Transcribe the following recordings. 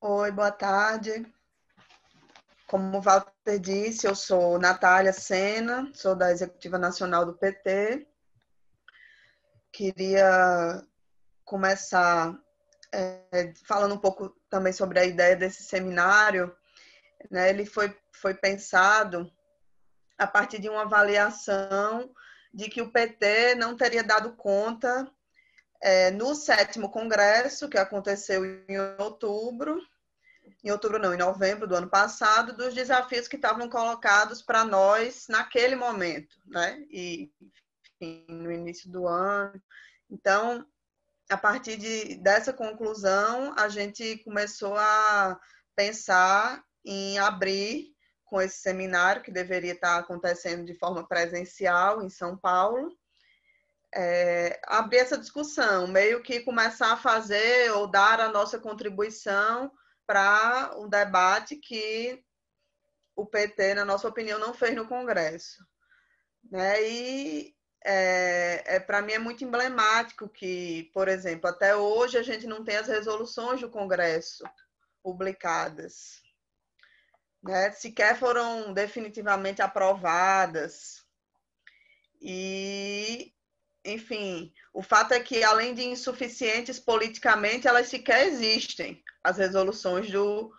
Oi, boa tarde. Como o Walter disse, eu sou Natália Sena, sou da Executiva Nacional do PT. Queria começar é, falando um pouco também sobre a ideia desse seminário. Né? Ele foi, foi pensado a partir de uma avaliação de que o PT não teria dado conta é, no sétimo congresso, que aconteceu em outubro, em outubro não, em novembro do ano passado, dos desafios que estavam colocados para nós naquele momento, né? E enfim, no início do ano. Então, a partir de, dessa conclusão, a gente começou a pensar em abrir com esse seminário que deveria estar acontecendo de forma presencial em São Paulo é, abrir essa discussão, meio que começar a fazer ou dar a nossa contribuição para um debate que o PT, na nossa opinião, não fez no Congresso. Né? E é, é para mim é muito emblemático que, por exemplo, até hoje a gente não tem as resoluções do Congresso publicadas. Né? Sequer foram definitivamente aprovadas. E enfim, o fato é que, além de insuficientes politicamente, elas sequer existem, as resoluções do,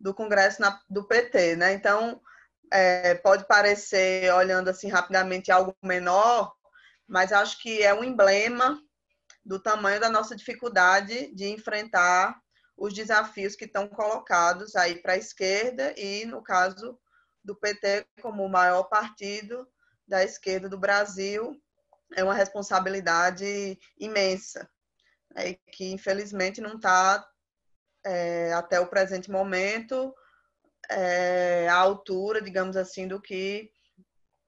do Congresso na, do PT, né? Então, é, pode parecer, olhando assim rapidamente, algo menor, mas acho que é um emblema do tamanho da nossa dificuldade de enfrentar os desafios que estão colocados aí para a esquerda e, no caso do PT, como o maior partido da esquerda do Brasil, é uma responsabilidade imensa, né, que infelizmente não está, é, até o presente momento, é, à altura, digamos assim, do que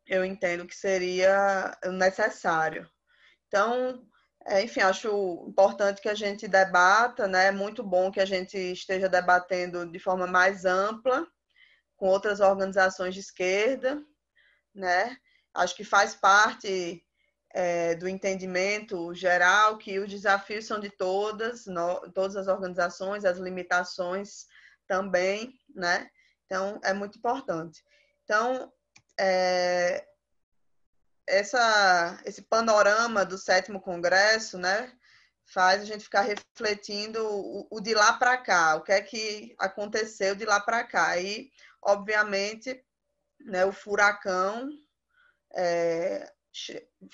eu entendo que seria necessário. Então, é, enfim, acho importante que a gente debata, né? É muito bom que a gente esteja debatendo de forma mais ampla com outras organizações de esquerda, né? Acho que faz parte é, do entendimento geral que os desafios são de todas, no, todas as organizações, as limitações também, né? Então, é muito importante. Então, é, essa, esse panorama do sétimo congresso, né? Faz a gente ficar refletindo o, o de lá para cá, o que é que aconteceu de lá para cá. E, obviamente, né, o furacão é,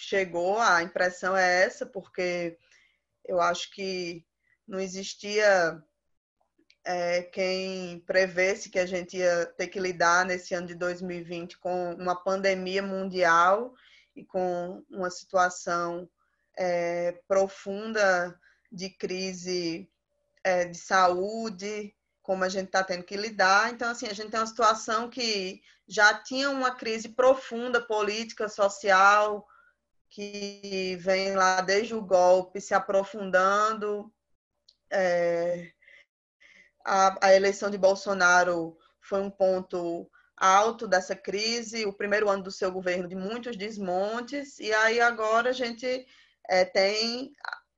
chegou, a impressão é essa, porque eu acho que não existia é, quem prevesse que a gente ia ter que lidar nesse ano de 2020 com uma pandemia mundial e com uma situação é, profunda de crise é, de saúde, como a gente está tendo que lidar. Então, assim, a gente tem uma situação que já tinha uma crise profunda política, social, que vem lá desde o golpe, se aprofundando. É, a, a eleição de Bolsonaro foi um ponto alto dessa crise, o primeiro ano do seu governo de muitos desmontes, e aí agora a gente é, tem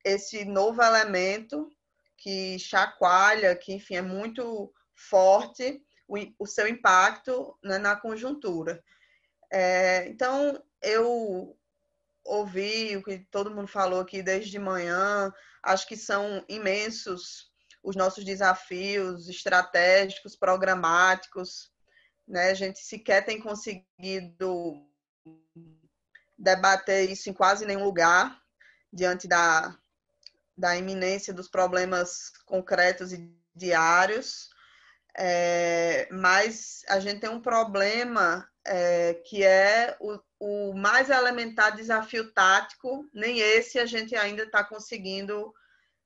esse novo elemento que chacoalha, que enfim é muito forte o, o seu impacto né, na conjuntura. É, então eu ouvi o que todo mundo falou aqui desde manhã. Acho que são imensos os nossos desafios estratégicos, programáticos. Né? A gente sequer tem conseguido debater isso em quase nenhum lugar, diante da, da iminência dos problemas concretos e diários. É, mas a gente tem um problema é, que é o, o mais elementar desafio tático, nem esse a gente ainda está conseguindo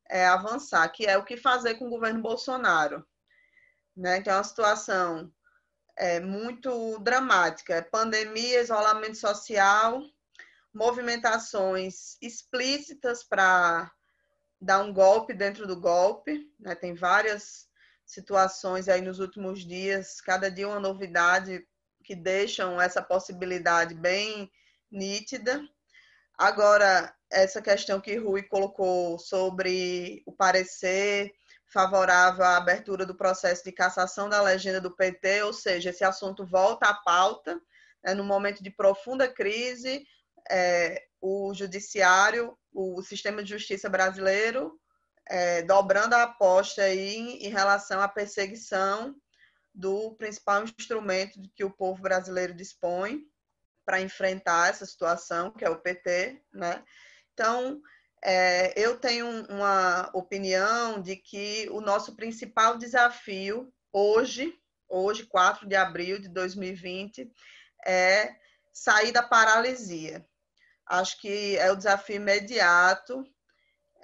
é, avançar, que é o que fazer com o governo Bolsonaro. Né? Que é uma situação é, muito dramática. É pandemia, isolamento social, movimentações explícitas para dar um golpe dentro do golpe. Né? Tem várias situações aí nos últimos dias, cada dia uma novidade que deixam essa possibilidade bem nítida. Agora, essa questão que Rui colocou sobre o parecer favorável à abertura do processo de cassação da legenda do PT, ou seja, esse assunto volta à pauta. Né, no momento de profunda crise, é, o judiciário, o sistema de justiça brasileiro, é, dobrando a aposta aí em, em relação à perseguição do principal instrumento que o povo brasileiro dispõe para enfrentar essa situação, que é o PT, né? Então, é, eu tenho uma opinião de que o nosso principal desafio hoje, hoje, 4 de abril de 2020, é sair da paralisia. Acho que é o desafio imediato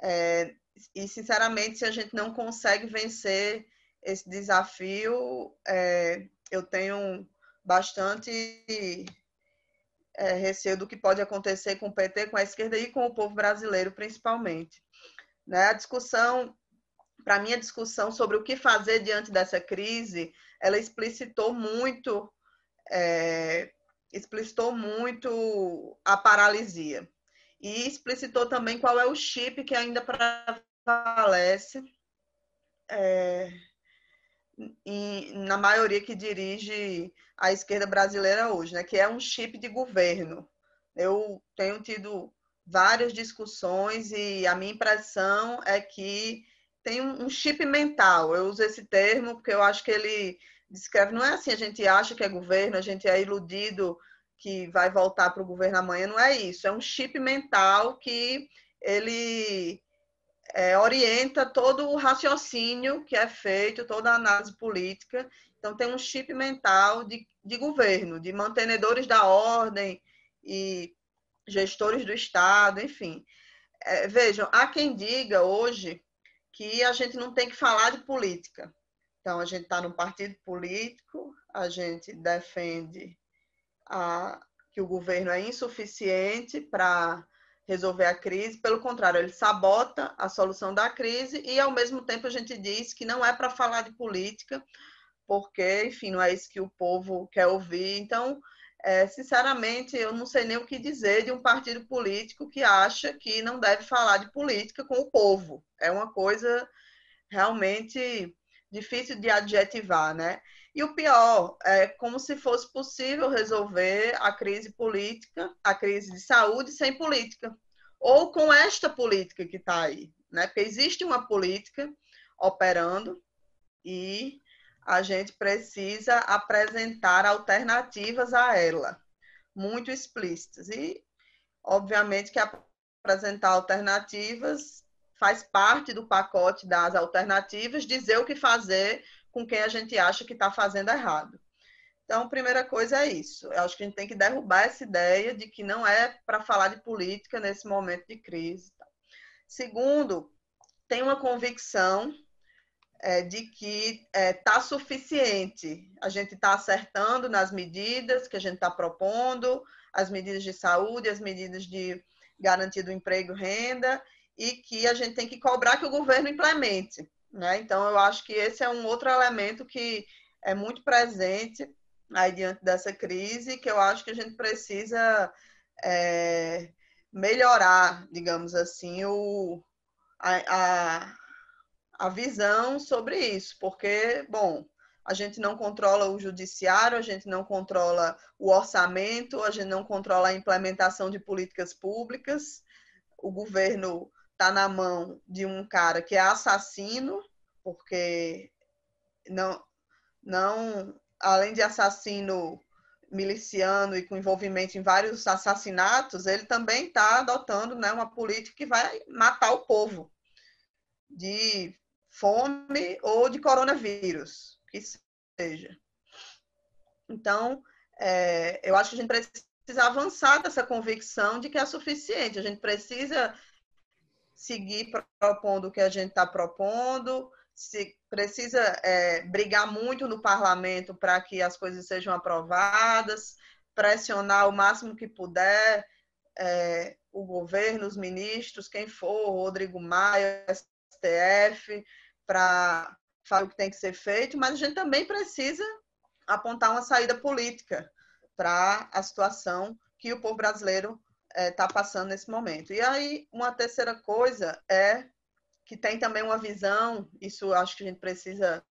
é, e, sinceramente, se a gente não consegue vencer esse desafio é, eu tenho bastante é, receio do que pode acontecer com o PT, com a esquerda e com o povo brasileiro, principalmente. Né? A discussão, para mim, a discussão sobre o que fazer diante dessa crise, ela explicitou muito, é, explicitou muito a paralisia. E explicitou também qual é o chip que ainda prevalece é, na maioria que dirige a esquerda brasileira hoje, né? que é um chip de governo. Eu tenho tido várias discussões e a minha impressão é que tem um chip mental. Eu uso esse termo porque eu acho que ele descreve. Não é assim, a gente acha que é governo, a gente é iludido que vai voltar para o governo amanhã. Não é isso. É um chip mental que ele é, orienta todo o raciocínio que é feito, toda a análise política. Então, tem um chip mental de, de governo, de mantenedores da ordem e gestores do Estado, enfim. É, vejam, há quem diga hoje que a gente não tem que falar de política. Então, a gente está num partido político, a gente defende a, que o governo é insuficiente para resolver a crise, pelo contrário, ele sabota a solução da crise e, ao mesmo tempo, a gente diz que não é para falar de política, porque, enfim, não é isso que o povo quer ouvir. Então, é, sinceramente, eu não sei nem o que dizer de um partido político que acha que não deve falar de política com o povo. É uma coisa realmente difícil de adjetivar, né? E o pior, é como se fosse possível resolver a crise política, a crise de saúde sem política, ou com esta política que está aí, né? Porque existe uma política operando e a gente precisa apresentar alternativas a ela, muito explícitas. E, obviamente, que apresentar alternativas faz parte do pacote das alternativas dizer o que fazer com quem a gente acha que está fazendo errado. Então, primeira coisa é isso. Eu acho que a gente tem que derrubar essa ideia de que não é para falar de política nesse momento de crise. Segundo, tem uma convicção é, de que está é, tá suficiente. A gente está acertando nas medidas que a gente está propondo, as medidas de saúde, as medidas de garantia do emprego e renda, e que a gente tem que cobrar que o governo implemente. Né? Então, eu acho que esse é um outro elemento que é muito presente aí diante dessa crise, que eu acho que a gente precisa é, melhorar, digamos assim, o, a, a, a visão sobre isso, porque, bom, a gente não controla o judiciário, a gente não controla o orçamento, a gente não controla a implementação de políticas públicas, o governo está na mão de um cara que é assassino, porque não, não, além de assassino miliciano e com envolvimento em vários assassinatos, ele também está adotando né, uma política que vai matar o povo de fome ou de coronavírus, que seja. Então, é, eu acho que a gente precisa avançar dessa convicção de que é suficiente. A gente precisa seguir propondo o que a gente está propondo, se precisa é, brigar muito no parlamento para que as coisas sejam aprovadas, pressionar o máximo que puder é, o governo, os ministros, quem for, Rodrigo Maia, STF, para falar o que tem que ser feito, mas a gente também precisa apontar uma saída política para a situação que o povo brasileiro está eh, é, passando nesse momento. E aí, uma terceira coisa é que tem também uma visão, isso acho que a gente precisa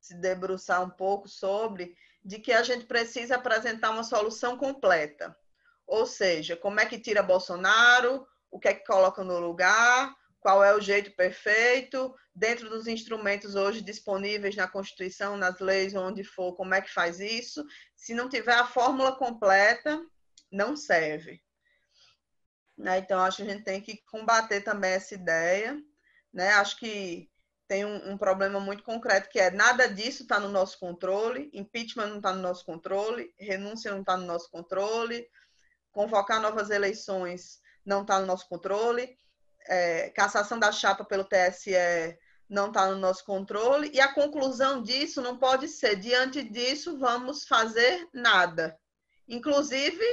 se debruçar um pouco sobre, de que a gente precisa apresentar uma solução completa. Ou seja, como é que tira Bolsonaro, o que é que coloca no lugar, qual é o jeito perfeito, dentro dos instrumentos hoje disponíveis na Constituição, nas leis, onde for, como é que faz isso. Se não tiver a fórmula completa, não serve. Né? Então, acho que a gente tem que combater também essa ideia. Né? Acho que tem um, um, problema muito concreto que é nada disso está no nosso controle, impeachment não está no nosso controle, renúncia não está no nosso controle, convocar novas eleições não está no nosso controle, é, cassação da chapa pelo TSE não está no nosso controle, e a conclusão disso não pode ser, diante disso, vamos fazer nada. Inclusive,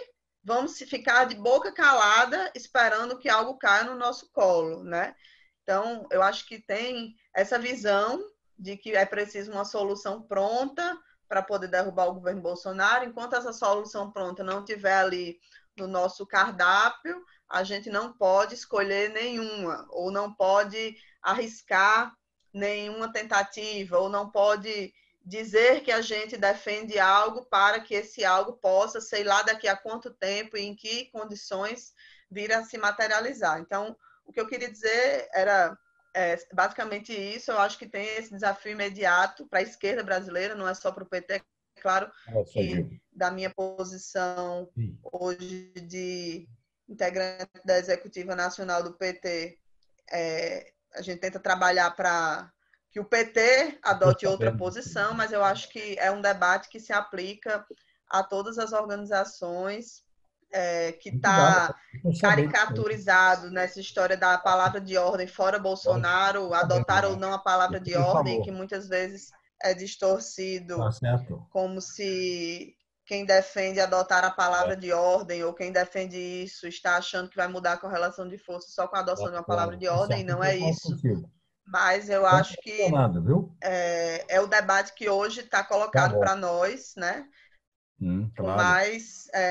vamos ficar de boca calada esperando que algo caia no nosso colo, né? Então, eu acho que tem essa visão de que é preciso uma solução pronta para poder derrubar o governo Bolsonaro. Enquanto essa solução pronta não tiver ali no nosso cardápio, a gente não pode escolher nenhuma, ou não pode arriscar nenhuma tentativa, ou não pode dizer que a gente defende algo para que esse algo possa, sei lá daqui a quanto tempo e em que condições vir a se materializar. Então, o que eu queria dizer era é, basicamente isso. Eu acho que tem esse desafio imediato para a esquerda brasileira, não é só para o PT, é claro, é, que da minha posição hoje de integrante da Executiva Nacional do PT, é, a gente tenta trabalhar para que o PT adote outra posição, mas eu acho que é um debate que se aplica a todas as organizações é, que está caricaturizado nessa história da palavra de ordem fora Bolsonaro, adotar ou não a palavra de ordem, que muitas vezes é distorcido, tá como se quem defende adotar a palavra é. de ordem ou quem defende isso está achando que vai mudar a correlação de força só com a adoção de uma palavra de tá ordem, e não é isso. Mas eu tá acho que é, é, o debate que hoje está tá colocado tá para nós, né? Hum, claro. Com mais é,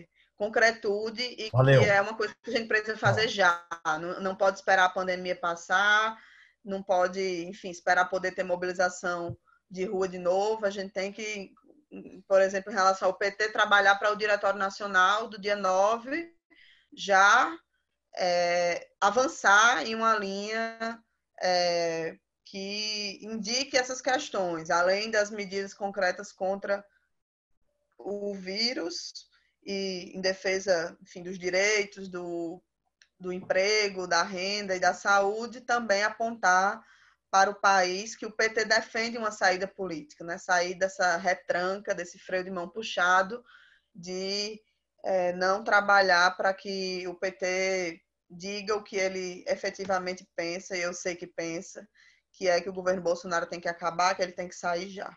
é, concretude e Valeu. que é uma coisa que a gente precisa tá. fazer já. Não, não pode esperar a pandemia passar, não pode, enfim, esperar poder ter mobilização de rua de novo. A gente tem que, por exemplo, em relação ao PT, trabalhar para o Diretório Nacional do dia 9 já é, avançar em uma linha é, que indique essas questões, além das medidas concretas contra o vírus e em defesa enfim, dos direitos, do, do emprego, da renda e da saúde, também apontar para o país que o PT defende uma saída política, né? sair dessa retranca, desse freio de mão puxado, de é, não trabalhar para que o PT diga o que ele efetivamente pensa, e eu sei que pensa, que é que o governo Bolsonaro tem que acabar, que ele tem que sair já.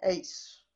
É isso.